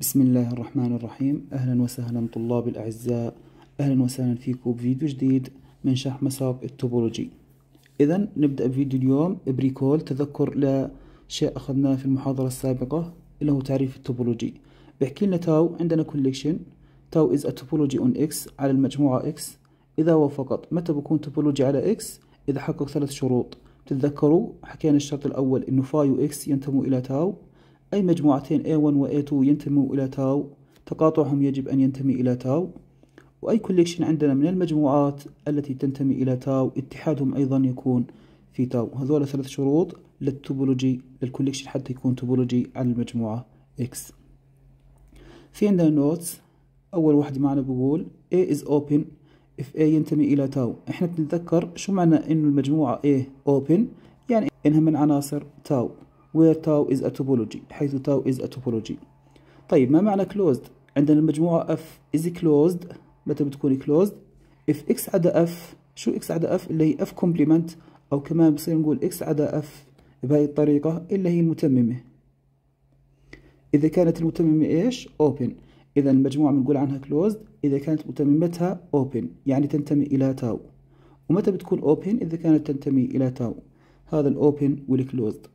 بسم الله الرحمن الرحيم أهلا وسهلا طلاب الأعزاء أهلا وسهلا فيكم بفيديو جديد من شرح مساق التوبولوجي إذا نبدأ بفيديو اليوم بريكول تذكر لشيء أخذناه في المحاضرة السابقة اللي هو تعريف التوبولوجي بيحكي لنا تاو عندنا كوليكشن تاو از a اون اكس على المجموعة اكس إذا وفقت متى بكون توبولوجي على اكس إذا حقق ثلاث شروط تتذكروا حكينا الشرط الأول إنه فاي واكس ينتموا إلى تاو أي مجموعتين A1 و A2 ينتموا إلى تاو تقاطعهم يجب أن ينتمي إلى تاو وأي كوليكشن عندنا من المجموعات التي تنتمي إلى تاو اتحادهم أيضا يكون في تاو هذول ثلاث شروط للتوبولوجي للكوليكشن حتى يكون توبولوجي على المجموعة X في عندنا نوتس أول واحد معنا بقول A is open if A ينتمي إلى تاو إحنا بنتذكر شو معنى إنه المجموعة A open يعني إنها من عناصر تاو where tau is a topology حيث tau is a topology طيب ما معنى closed عندنا المجموعة f is closed متى بتكون closed if x عدا f شو x عدا f اللي هي f complement أو كمان بصير نقول x عدا f بهاي الطريقة اللي هي المتممة إذا كانت المتممة إيش open إذا المجموعة بنقول عنها closed إذا كانت متممتها open يعني تنتمي إلى tau ومتى بتكون open إذا كانت تنتمي إلى tau هذا الأوبن والكلوزد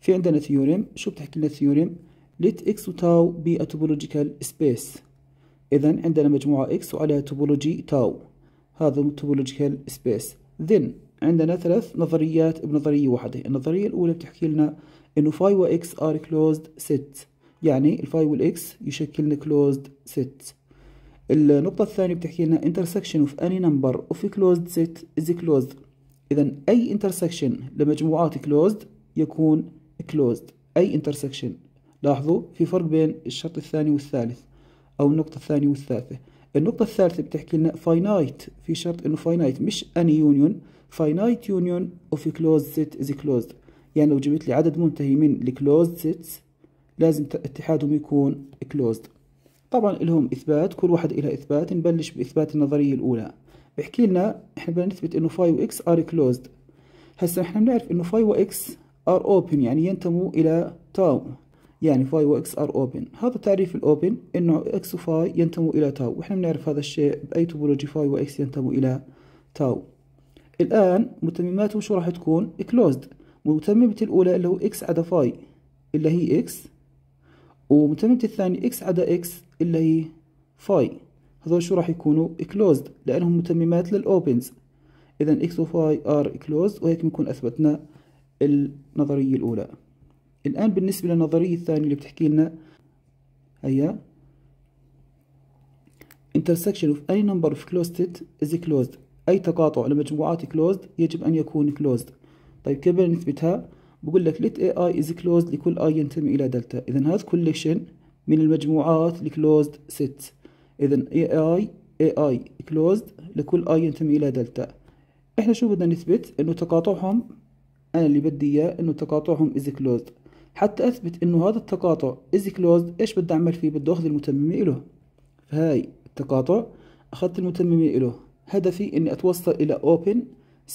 في عندنا ثيوريم شو بتحكي لنا ثيوريم ليت اكس وتاو بي a سبيس إذا عندنا مجموعة اكس وعليها توبولوجي تاو هذا توبولوجيكال سبيس ذن عندنا ثلاث نظريات بنظرية واحدة النظرية الأولى بتحكي لنا إنه فاي و x are closed ست يعني الفاي والإكس يشكلن closed ست النقطة الثانية بتحكي لنا انترسكشن اوف اني نمبر اوف closed ست از closed إذا أي انترسكشن لمجموعات closed يكون closed أي intersection لاحظوا في فرق بين الشرط الثاني والثالث أو النقطة الثانية والثالثة النقطة الثالثة بتحكي لنا finite في شرط إنه finite مش any union finite union of closed set is closed يعني لو جبت لي عدد منتهي من closed sets لازم اتحادهم يكون closed طبعا لهم إثبات كل واحد إلى إثبات نبلش بإثبات النظرية الأولى بحكي لنا إحنا بدنا نثبت إنه فاي وإكس ار closed هسا إحنا بنعرف إنه فاي وإكس are open يعني ينتموا إلى تاو يعني فاي وإكس are open هذا تعريف الأوبن إنه إكس وفاي ينتموا إلى تاو وإحنا بنعرف هذا الشيء بأي توبولوجي فاي وإكس ينتموا إلى تاو الآن متمماته شو راح تكون closed متممة الأولى اللي هو إكس عدا فاي اللي هي إكس ومتممة الثانية إكس عدا إكس اللي هي فاي هذول شو راح يكونوا closed لأنهم متممات للأوبنز إذا إكس وفاي آر closed وهيك بنكون أثبتنا النظرية الأولى الآن بالنسبة للنظرية الثانية اللي بتحكي لنا هي intersection of any number of closed set is closed أي تقاطع لمجموعات closed يجب أن يكون closed طيب كيف نثبتها؟ بقول لك let ai is closed لكل i ينتمي إلى دلتا إذا هذا collection من المجموعات closed set إذا ai ai closed لكل i ينتمي إلى دلتا إحنا شو بدنا نثبت؟ إنه تقاطعهم انا اللي بدي اياه انه تقاطعهم از كلوزد حتى اثبت انه هذا التقاطع از كلوزد ايش بدي اعمل فيه بدي اخذ المتممه له فهاي التقاطع اخذت المتممه له هدفي اني اتوصل الى open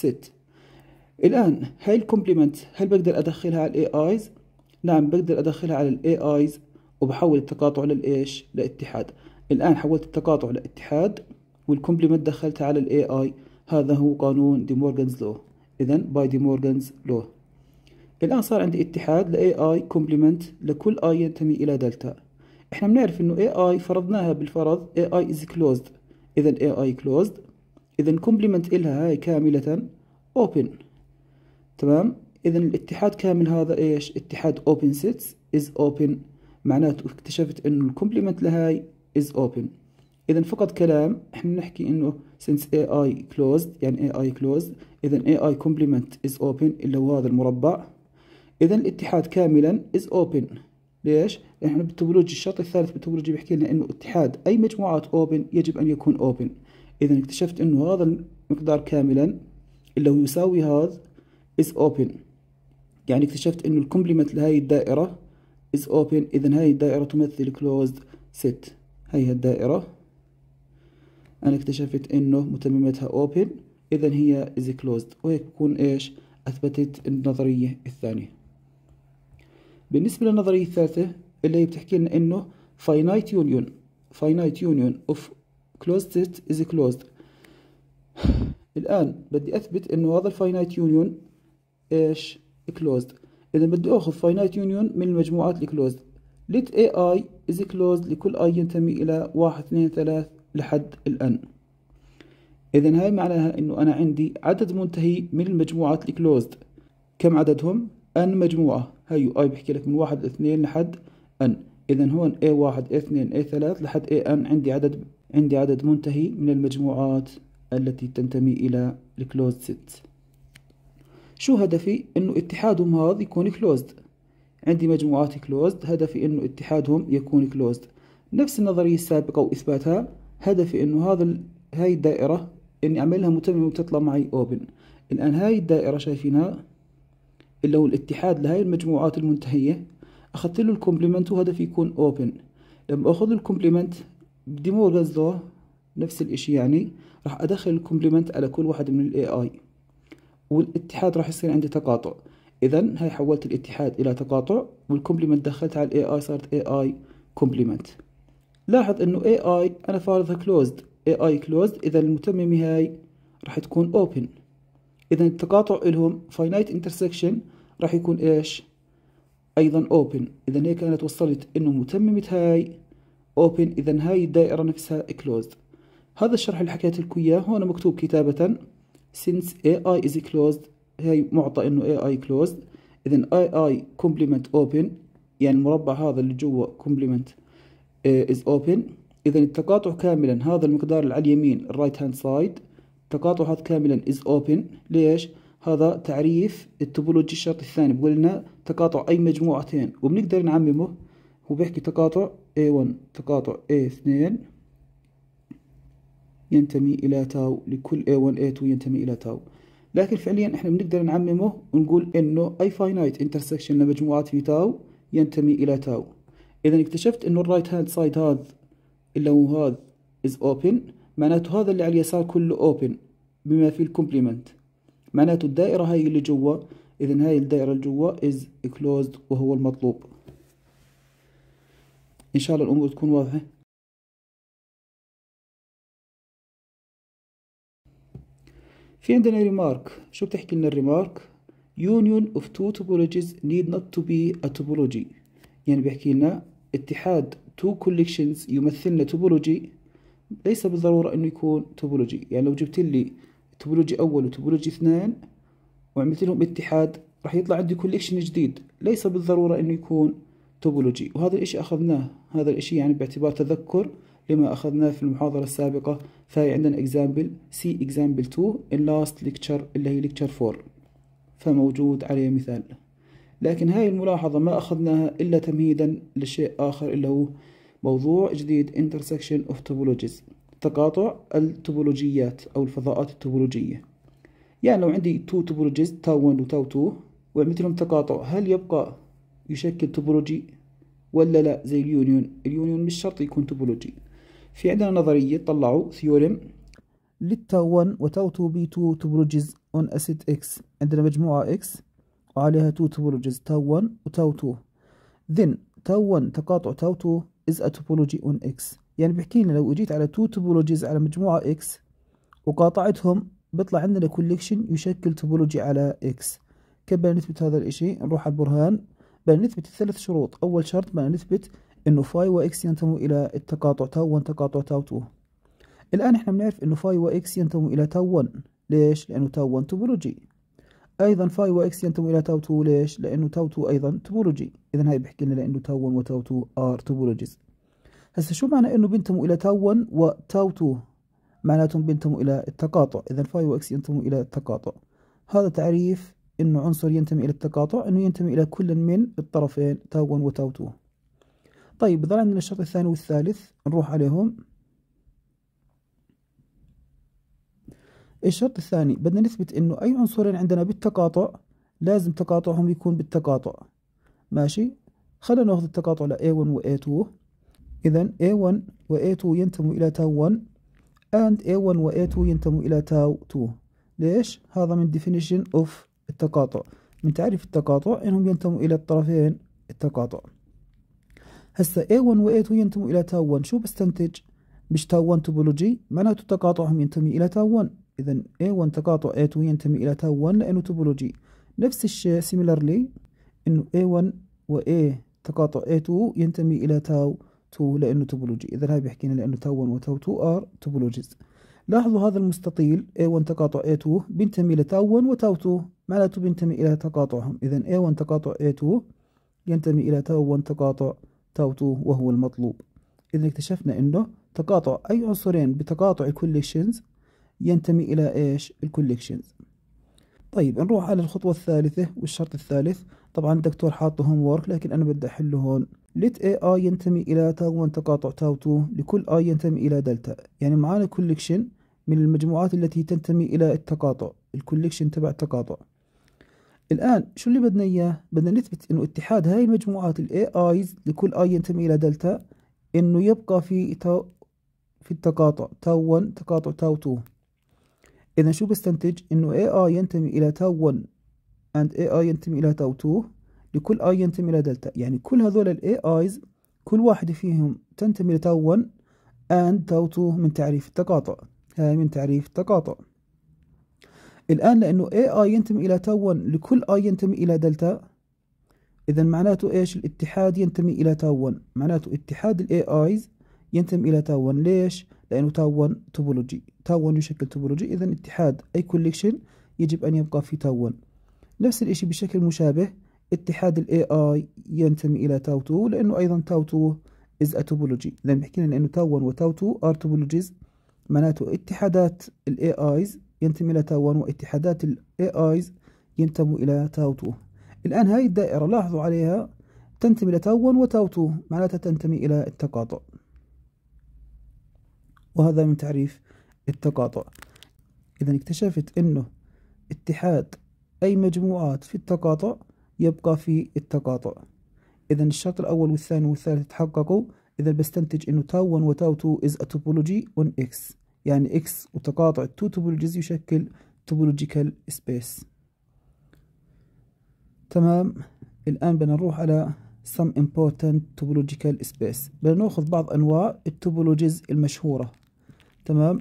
set الان هاي الكومبلمنت هل بقدر ادخلها على الاي ايز نعم بقدر ادخلها على الاي ايز وبحول التقاطع للايش لاتحاد الان حولت التقاطع لاتحاد والكومبلمنت دخلتها على الاي اي هذا هو قانون دي مورغانز لو إذا باي دي مورغانز لو الآن صار عندي اتحاد لاي AI complement لكل I ينتمي إلى دلتا احنا بنعرف انه AI فرضناها بالفرض AI is closed إذا AI closed إذا complement إلها هاي كاملة open تمام إذا الاتحاد كامل هذا إيش اتحاد open sets is open معناته اكتشفت انه الكومبلمنت لهاي is open اذا فقط كلام احنا بنحكي انه since AI closed يعني AI closed اذا AI complement is open اللي هو هذا المربع اذا الاتحاد كاملا is open ليش؟ احنا بالتوبولوجي الشرط الثالث بالتوبولوجي بيحكي لنا انه اتحاد اي مجموعات open يجب ان يكون open اذا اكتشفت انه هذا المقدار كاملا اللي هو يساوي هذا is open يعني اكتشفت انه الكومبلمنت لهي الدائرة is open اذا هاي الدائرة تمثل closed set هي الدائرة أنا اكتشفت إنه متممتها open إذا هي is closed وهيك بكون إيش أثبتت النظرية الثانية بالنسبة للنظرية الثالثة اللي هي بتحكي لنا إنه finite union finite union of closed set is closed الآن بدي أثبت إنه هذا finite union إيش closed إذا بدي أخذ finite union من المجموعات الكلوزد let AI is closed لكل I ينتمي إلى واحد اثنين ثلاث لحد الآن إذا هاي معناها أنه أنا عندي عدد منتهي من المجموعات الكلوزد كم عددهم؟ n مجموعة هيو اي بحكي لك من واحد اثنين لحد n إذا هون a واحد a اثنين a ثلاث لحد a n عندي عدد عندي عدد منتهي من المجموعات التي تنتمي إلى الكلوزد ست شو هدفي؟ إنه اتحادهم هذا يكون كلوزد عندي مجموعات كلوزد هدفي إنه اتحادهم يكون كلوزد نفس النظرية السابقة وإثباتها هدفي انه هذا هاي الدائرة اني اعملها متممة وتطلع معي اوبن الان هاي الدائرة شايفينها اللي هو الاتحاد لهاي المجموعات المنتهية اخذت له الكومبلمنت وهدفي يكون اوبن لما اخذ الكومبلمنت بدي مورغانز لو نفس الاشي يعني راح ادخل الكومبلمنت على كل واحد من الاي اي والاتحاد راح يصير عندي تقاطع اذا هاي حولت الاتحاد الى تقاطع والكومبلمنت دخلتها على الاي اي صارت اي اي كومبلمنت لاحظ انه اي اي انا فارضها كلوزد اي اي كلوزد اذا المتممة هاي راح تكون اوبن اذا التقاطع الهم فاينايت انترسكشن راح يكون ايش ايضا اوبن اذا هيك انا توصلت انه متممة هاي اوبن اذا هاي الدائرة نفسها كلوزد هذا الشرح اللي حكيت لكم اياه هون مكتوب كتابة since AI is closed هاي معطى انه AI closed اذا AI complement open يعني المربع هذا اللي جوا complement is open إذا التقاطع كاملا هذا المقدار اللي على اليمين الرايت هاند سايد التقاطع هذا كاملا is open ليش؟ هذا تعريف التوبولوجي الشرط الثاني بقول لنا تقاطع أي مجموعتين وبنقدر نعممه هو بيحكي تقاطع A1 تقاطع A2 ينتمي إلى تاو لكل A1 A2 ينتمي إلى تاو لكن فعليا احنا بنقدر نعممه ونقول انه اي فاينايت انترسكشن لمجموعات في تاو ينتمي الى تاو اذا اكتشفت انه الرايت هاند سايد هذا اللي هو هذا از اوبن معناته هذا اللي على اليسار كله اوبن بما فيه الكومبلمنت معناته الدائرة هاي اللي جوا اذا هاي الدائرة اللي جوا از كلوزد وهو المطلوب ان شاء الله الامور تكون واضحة في عندنا ريمارك شو بتحكي لنا الريمارك union of two topologies need not to be a topology يعني بيحكي لنا اتحاد تو كوليكشنز يمثلنا توبولوجي ليس بالضرورة انه يكون توبولوجي يعني لو جبت لي توبولوجي اول وتوبولوجي اثنين وعملت لهم اتحاد راح يطلع عندي كوليكشن جديد ليس بالضرورة انه يكون توبولوجي وهذا الاشي اخذناه هذا الاشي يعني باعتبار تذكر لما اخذناه في المحاضرة السابقة فهي عندنا اكزامبل سي اكزامبل 2 اللاست ليكتشر اللي هي ليكتشر 4 فموجود عليه مثال لكن هاي الملاحظة ما أخذناها إلا تمهيدا لشيء آخر اللي هو موضوع جديد intersection of topologies تقاطع التوبولوجيات أو الفضاءات التوبولوجية يعني لو عندي تو توبولوجيز تاو 1 وتاو 2 وعملت لهم تقاطع هل يبقى يشكل توبولوجي ولا لا زي اليونيون اليونيون مش شرط يكون توبولوجي في عندنا نظرية طلعوا ثيوريم للتاو 1 وتاو 2 بي 2 توبولوجيز اون اسيت اكس عندنا مجموعة اكس وعليها تو توبولوجيز tau 1 و 2 ذن tau 1 تقاطع tau 2 is a topology on x يعني بيحكي لنا لو اجيت على تو توبولوجيز على مجموعة x وقاطعتهم بيطلع عندنا كوليكشن يشكل توبولوجي على x كيف بدنا نثبت هذا الاشي نروح على البرهان بدنا نثبت الثلاث شروط اول شرط بدنا نثبت انه فاي واكس ينتموا الى التقاطع تاو 1 تقاطع تاو 2 الان احنا بنعرف انه فاي واكس ينتموا الى تاو 1 ليش لانه تاو 1 توبولوجي ايضا فاي واكس ينتمو الى تاو 2 ليش؟ لانه تاو 2 ايضا توبولوجي اذا هاي بحكي لنا لانه تاو 1 وتاو 2 ار توبولوجيز هسه شو معنى انه بينتموا الى تاو 1 وتاو 2 معناتهم بينتموا الى التقاطع اذا فاي واكس ينتموا الى التقاطع هذا تعريف انه عنصر ينتمي الى التقاطع انه ينتمي الى كل من الطرفين تاو 1 وتاو 2 طيب بضل عندنا الشرط الثاني والثالث نروح عليهم الشرط الثاني بدنا نثبت انه اي عنصرين عندنا بالتقاطع لازم تقاطعهم يكون بالتقاطع ماشي خلينا ناخذ التقاطع ل A1 و A2 اذا A1 و A2 ينتموا الى تاو 1 and A1 و A2 ينتموا الى تاو 2 ليش هذا من definition of التقاطع من تعريف التقاطع انهم ينتموا الى الطرفين التقاطع هسا A1 و A2 ينتموا الى تاو 1 شو بستنتج مش تاو 1 توبولوجي معناته تقاطعهم ينتمي الى تاو 1 إذا A1 تقاطع A2 ينتمي إلى تاو 1 لأنه توبولوجي نفس الشيء similarly إنه A1 و A تقاطع A2 ينتمي إلى تاو 2 لأنه توبولوجي إذا هاي بيحكينا لأنه تاو 1 وتاو 2 are توبولوجيز لاحظوا هذا المستطيل A1 تقاطع A2 بينتمي إلى تاو 1 وتاو 2 معناته بينتمي إلى تقاطعهم إذا A1 تقاطع A2 ينتمي إلى تاو 1 تقاطع تاو 2 وهو المطلوب إذا اكتشفنا أنه تقاطع أي عنصرين بتقاطع كل ينتمي إلى إيش الكوليكشنز طيب نروح على الخطوة الثالثة والشرط الثالث طبعا الدكتور حاطه هوم وورك لكن أنا بدي أحله هون لت اي اي ينتمي إلى تاو 1 تقاطع تاو 2 لكل اي ينتمي إلى دلتا يعني معانا كوليكشن من المجموعات التي تنتمي إلى التقاطع الكوليكشن تبع التقاطع الآن شو اللي بدنا إياه؟ بدنا نثبت إنه اتحاد هاي المجموعات الاي AIs لكل I ينتمي إلى دلتا إنه يبقى في تاو في التقاطع تاو 1 تقاطع تاو 2 إذا شو بستنتج؟ إنه AI ينتمي إلى تاو 1 and AI ينتمي إلى تاو 2 لكل I ينتمي إلى دلتا يعني كل هذول ال AIs كل واحدة فيهم تنتمي إلى تاو 1 and تاو 2 من تعريف التقاطع هاي من تعريف التقاطع الآن لأنه AI ينتمي إلى تاو 1 لكل I ينتمي إلى دلتا إذا معناته إيش الاتحاد ينتمي إلى تاو 1 معناته اتحاد ال AIs ينتمي إلى تاو 1 ليش؟ لأنه تاون توبولوجي تاون يشكل توبولوجي إذا اتحاد أي كوليكشن يجب أن يبقى في تاون نفس الإشي بشكل مشابه اتحاد الـ AI ينتمي الى تاو 2 لانه ايضا تاو 2 از a topology لان بحكي لنا انه تاو 1 وتاو 2 ار توبولوجيز معناته اتحادات الـ AIs ينتمي الى تاو 1 واتحادات الـ AIs ينتموا الى تاو 2 الان هاي الدائره لاحظوا عليها تنتمي الى تاو 1 وتاو 2 معناتها تنتمي الى التقاطع وهذا من تعريف التقاطع إذا اكتشفت أنه اتحاد أي مجموعات في التقاطع يبقى في التقاطع إذا الشرط الأول والثاني والثالث تحققوا إذا بستنتج أنه تاو 1 وتاو 2 is a topology on X يعني X وتقاطع 2 topologies يشكل topological space تمام الآن بنروح على some important topological space بناخذ بعض أنواع التوبولوجيز المشهورة تمام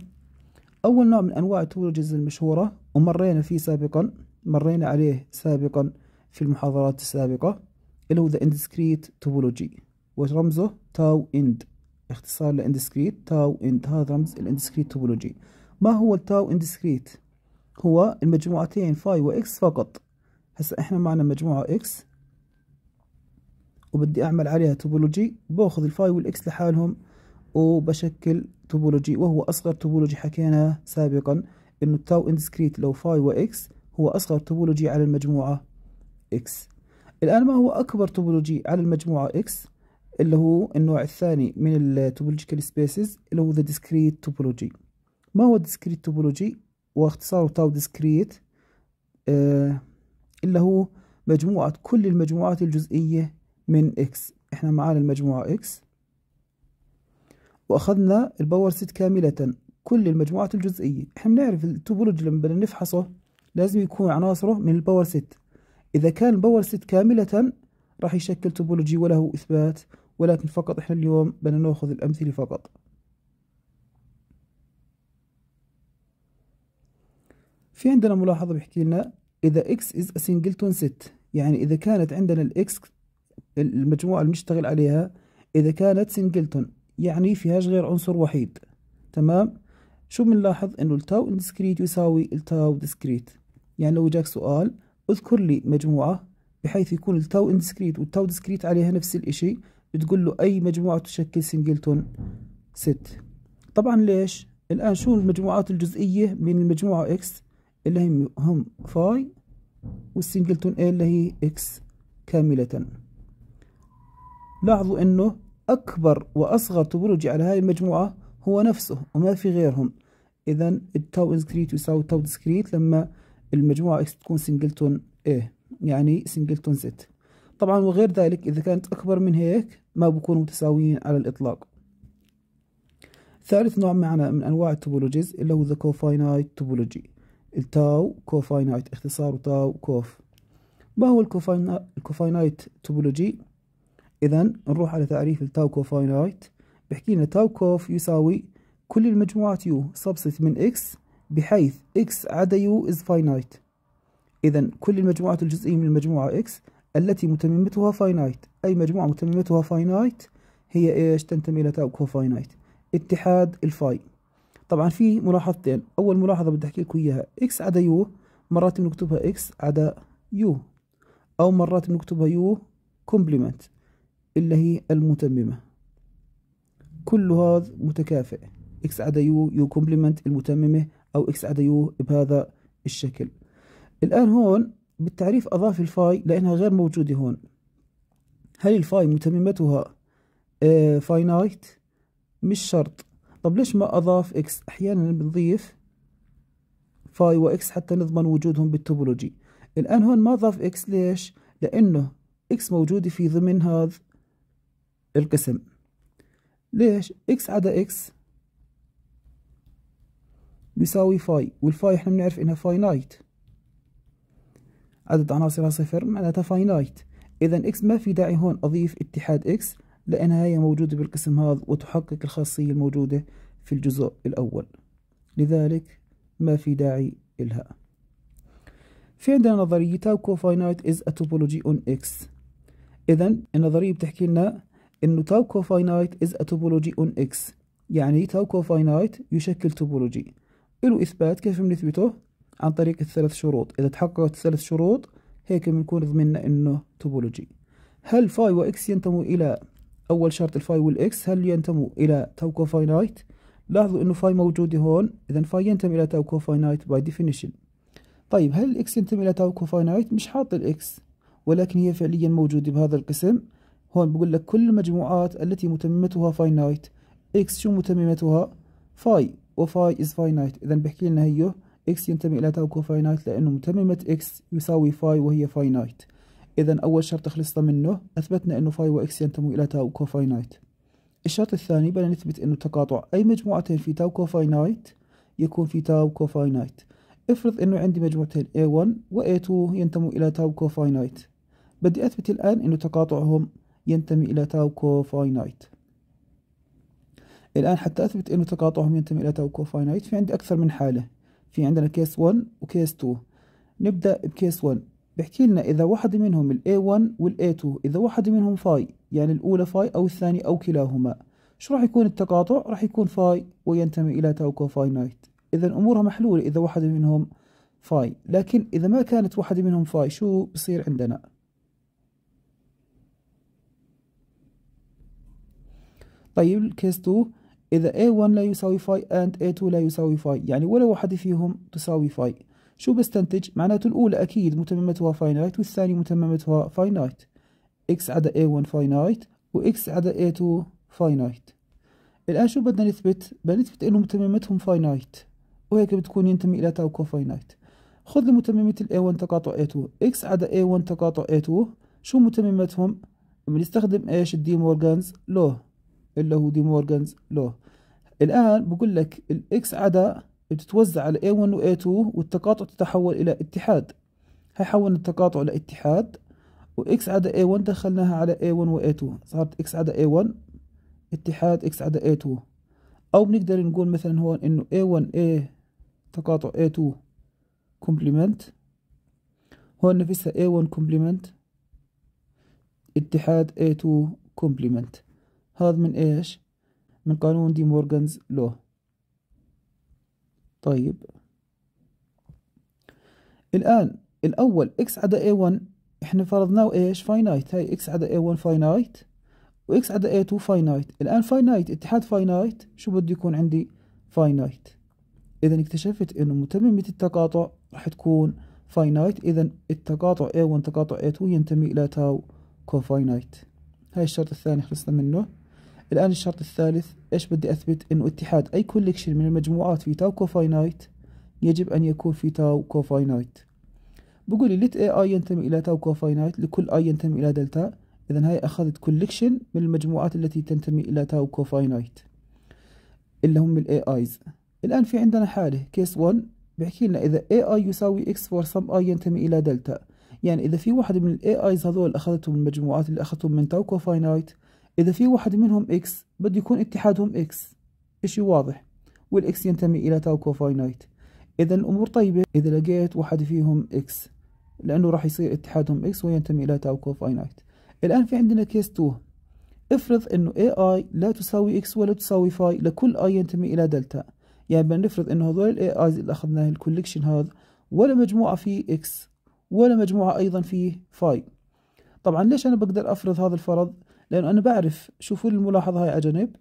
أول نوع من أنواع الطيور المشهورة ومرينا فيه سابقا مرينا عليه سابقا في المحاضرات السابقة اللي هو The Indiscrete Topology ورمزه تاو إند اختصار لإندسكريت تاو إند هذا رمز الإندسكريت توبولوجي ما هو التاو إندسكريت هو المجموعتين فاي وإكس فقط هسا إحنا معنا مجموعة إكس وبدي أعمل عليها توبولوجي باخذ الفاي والإكس لحالهم وبشكل توبولوجي وهو أصغر توبولوجي حكينا سابقا إنه التاو اندسكريت لو فاي وإكس هو أصغر توبولوجي على المجموعة إكس الآن ما هو أكبر توبولوجي على المجموعة إكس اللي هو النوع الثاني من التوبولوجيكال سبيسز اللي هو ذا ديسكريت توبولوجي ما هو ديسكريت توبولوجي واختصاره تاو ديسكريت آه اللي هو مجموعة كل المجموعات الجزئية من إكس إحنا معانا المجموعة إكس واخذنا الباور سيت كامله كل المجموعات الجزئيه احنا بنعرف التوبولوجي لما بدنا نفحصه لازم يكون عناصره من الباور سيت اذا كان الباور سيت كامله راح يشكل توبولوجي وله اثبات ولكن فقط احنا اليوم بدنا ناخذ الامثله فقط في عندنا ملاحظة بيحكي لنا إذا x is a singleton set يعني إذا كانت عندنا الاكس المجموعة اللي بنشتغل عليها إذا كانت سنجلتون يعني فيهاش غير عنصر وحيد تمام شو بنلاحظ انه التاو اندسكريت يساوي التاو ديسكريت يعني لو جاك سؤال اذكر لي مجموعة بحيث يكون التاو اندسكريت والتاو ديسكريت عليها نفس الاشي بتقول له اي مجموعة تشكل سنجلتون ست طبعا ليش الان شو المجموعات الجزئية من المجموعة اكس اللي هم هم فاي والسنجلتون A اللي هي اكس كاملة لاحظوا انه أكبر وأصغر توبولوجي على هذه المجموعة هو نفسه وما في غيرهم إذا التاو انسكريت يساوي تاو ديسكريت لما المجموعة إكس تكون سنجلتون A يعني سنجلتون Z طبعا وغير ذلك إذا كانت أكبر من هيك ما بكونوا متساويين على الإطلاق ثالث نوع معنا من أنواع التوبولوجيز اللي هو ذا كوفاينايت توبولوجي التاو كوفاينايت اختصار تاو كوف ما هو الكوفاينايت توبولوجي إذا نروح على تعريف التاو فاينايت بحكي لنا تاو كوف يساوي كل المجموعات يو سبست من إكس بحيث إكس عدا يو إز فاينايت إذا كل المجموعات الجزئية من المجموعة إكس التي متممتها فاينايت أي مجموعة متممتها فاينايت هي إيش تنتمي إلى تاو فاينايت اتحاد الفاي طبعا في ملاحظتين أول ملاحظة بدي أحكي لكم إياها إكس عدا يو مرات بنكتبها إكس عدا يو أو مرات بنكتبها يو كومبلمنت إلا هي المتممة كل هذا متكافئ إكس عدا يو يو كومبلمنت المتممة أو إكس عدا يو بهذا الشكل الآن هون بالتعريف أضاف الفاي لأنها غير موجودة هون هل الفاي متممتها فاينايت آه، مش شرط طب ليش ما أضاف إكس أحيانا بنضيف فاي وإكس حتى نضمن وجودهم بالتوبولوجي الآن هون ما أضاف إكس ليش لأنه إكس موجودة في ضمن هذا القسم ليش اكس عدا اكس بيساوي فاي والفاي احنا بنعرف انها فاينايت عدد عناصرها صفر معناتها فاينايت اذا اكس ما في داعي هون اضيف اتحاد اكس لانها هي موجودة بالقسم هذا وتحقق الخاصية الموجودة في الجزء الاول لذلك ما في داعي إلها في عندنا نظرية تاو كوفاينايت از اتوبولوجي اون اكس X إذا النظرية بتحكي لنا إنه تاو كوفاينايت إز توبولوجي أون إكس يعني تاو كوفاينايت يشكل توبولوجي إلو إثبات كيف بنثبته عن طريق الثلاث شروط إذا تحققت الثلاث شروط هيك بنكون ضمننا إنه توبولوجي هل فاي وإكس ينتموا إلى أول شرط الفاي والإكس هل ينتموا إلى تاو كوفاينايت لاحظوا إنه فاي موجودة هون إذا فاي ينتمي إلى تاو كوفاينايت باي ديفينيشن طيب هل الإكس ينتمي إلى تاو كوفاينايت مش حاط الإكس ولكن هي فعليا موجودة بهذا القسم هون بقول لك كل المجموعات التي متممتها فاينايت اكس شو متممتها فاي وفاي از فاينايت اذا بحكي لنا هيو اكس ينتمي الى تاو فاينايت لانه متممة اكس يساوي فاي وهي فاينايت اذا اول شرط خلصنا منه اثبتنا انه فاي واكس ينتموا الى تاو فاينايت الشرط الثاني بدنا نثبت انه تقاطع اي مجموعتين في تاو فاينايت يكون في تاو كوفاينايت افرض انه عندي مجموعتين A1 و A2 ينتموا الى تاو كوفاينايت بدي اثبت الان انه تقاطعهم ينتمي إلى تاو كو فاينايت الآن حتى أثبت أنه تقاطعهم ينتمي إلى تاو كو فاينايت في عندي أكثر من حالة في عندنا كيس 1 وكيس 2 نبدأ بكيس 1 بحكي لنا إذا واحد منهم الـ A1 والـ A2 إذا واحد منهم فاي يعني الأولى فاي أو الثانية أو كلاهما شو راح يكون التقاطع؟ راح يكون فاي وينتمي إلى تاو كو فاينايت إذا أمورها محلولة إذا واحد منهم فاي لكن إذا ما كانت واحدة منهم فاي شو بصير عندنا؟ طيب الكيس 2 إذا A1 لا يساوي فاي and A2 لا يساوي فاي يعني ولا واحد فيهم تساوي فاي شو بستنتج؟ معناته الأولى أكيد متممتها فاينايت والثانية متممتها فاينايت x عدا A1 فاينايت واكس عدا A2 فاينايت الآن شو بدنا نثبت؟ بدنا نثبت إنه متممتهم فاينايت وهيك بتكون ينتمي إلى تاو كوفاينايت خذ المتممة ال A1 تقاطع A2 x عدا A1 تقاطع A2 شو متممتهم؟ بنستخدم ايش الدي مورغانز لو اللي هو دي مورجانز لو الآن بقول لك الإكس عدا بتتوزع على A1 و A2 والتقاطع تتحول إلى اتحاد حولنا التقاطع إلى اتحاد وإكس عدا A1 دخلناها على A1 و A2 صارت إكس عدا A1 اتحاد إكس عدا A2 أو بنقدر نقول مثلا هون إنه A1 A تقاطع A2 كومبلمنت هون نفسها A1 كومبلمنت اتحاد A2 كومبلمنت هذا من إيش من قانون دي مورغانز لو طيب الآن الأول x عدا a1 إحنا فرضناه إيش فاينايت هاي x عدا a1 فاينايت وإكس عدا a2 فاينايت الآن فاينايت اتحاد فاينايت شو بده يكون عندي فاينايت إذا اكتشفت إنه متممة التقاطع راح تكون فاينايت إذا التقاطع a1 تقاطع a2 ينتمي إلى تاو كوفاينايت هاي الشرط الثاني خلصنا منه الآن الشرط الثالث إيش بدي أثبت إنه اتحاد أي كوليكشن من المجموعات في تاو كوفاينايت يجب أن يكون في تاو كوفاينايت بقول لي لت اي اي ينتمي إلى تاو كوفاينايت لكل اي ينتمي إلى دلتا إذا هاي أخذت كوليكشن من المجموعات التي تنتمي إلى تاو كوفاينايت اللي هم الاي ايز الآن في عندنا حالة كيس 1 بيحكي لنا إذا اي اي يساوي اكس فور سم اي ينتمي إلى دلتا يعني إذا في واحد من الاي ايز هذول أخذتهم المجموعات اللي أخذتهم من تاو كوفاينايت إذا في واحد منهم إكس بده يكون اتحادهم إكس إشي واضح والإكس ينتمي إلى تاو كوفاينايت إذا الأمور طيبة إذا لقيت واحد فيهم إكس لأنه راح يصير اتحادهم إكس وينتمي إلى تاو كوفاينايت الآن في عندنا كيس 2 افرض انه اي لا تساوي اكس ولا تساوي فاي لكل اي ينتمي الى دلتا يعني بدنا نفرض انه هذول الاي ايز اللي اخذناه الكوليكشن هذا ولا مجموعه فيه اكس ولا مجموعه ايضا فيه فاي طبعا ليش انا بقدر افرض هذا الفرض لأنه أنا بعرف شوفوا الملاحظة هاي على جنب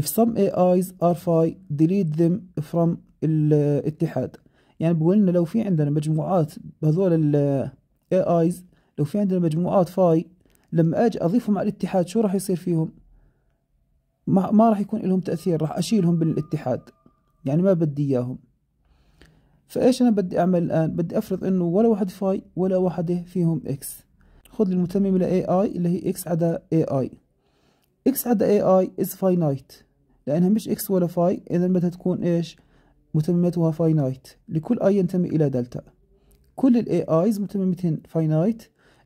if some AIs are phi delete them from الاتحاد يعني بقول لنا لو في عندنا مجموعات بهذول ال AIs لو في عندنا مجموعات فاي لما اجي اضيفهم على الاتحاد شو راح يصير فيهم ما, ما راح يكون لهم تأثير راح اشيلهم من الاتحاد يعني ما بدي اياهم فايش انا بدي اعمل الان بدي افرض انه ولا واحد فاي ولا واحدة فيهم اكس خد المتمم الى اي اي اللي هي اكس عدا اي اي اكس عدا اي اي از فاينايت لانها مش اكس ولا فاي اذا بدها تكون ايش متممتها فاينايت لكل اي ينتمي الى دلتا كل الاي ايز متممتين فاينايت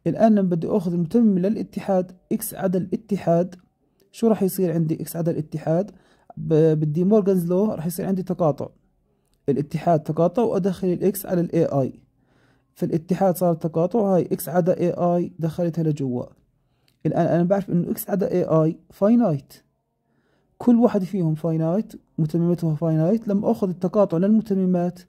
الان لما بدي اخذ المتمم للاتحاد اكس عدا الاتحاد شو راح يصير عندي اكس عدا الاتحاد بدي مورغانز لو راح يصير عندي تقاطع الاتحاد تقاطع وادخل الاكس على الاي اي في الاتحاد صار تقاطع هاي اكس عدا اي اي دخلتها لجوا الان انا بعرف انه اكس عدا اي اي فاينايت كل واحد فيهم فاينايت متممته فاينايت لما اخذ التقاطع للمتممات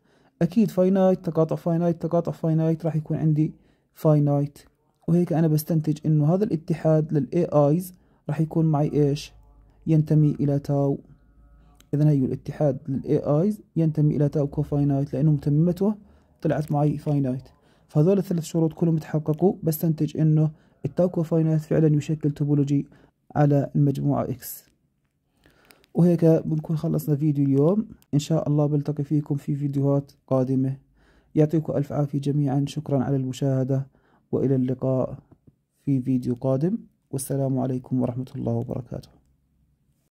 اكيد فاينايت تقاطع فاينايت تقاطع فاينايت راح يكون عندي فاينايت وهيك انا بستنتج انه هذا الاتحاد للاي ايز راح يكون معي ايش ينتمي الى تاو اذا هي الاتحاد للاي ايز ينتمي الى تاو كوفاينايت لانه متممته طلعت معي فاينايت فهذول الثلاث شروط كلهم تحققوا بستنتج انه التاكو فاينايت فعلا يشكل توبولوجي على المجموعة اكس وهيك بنكون خلصنا فيديو اليوم ان شاء الله بلتقي فيكم في فيديوهات قادمة يعطيكم الف عافية جميعا شكرا على المشاهدة والى اللقاء في فيديو قادم والسلام عليكم ورحمة الله وبركاته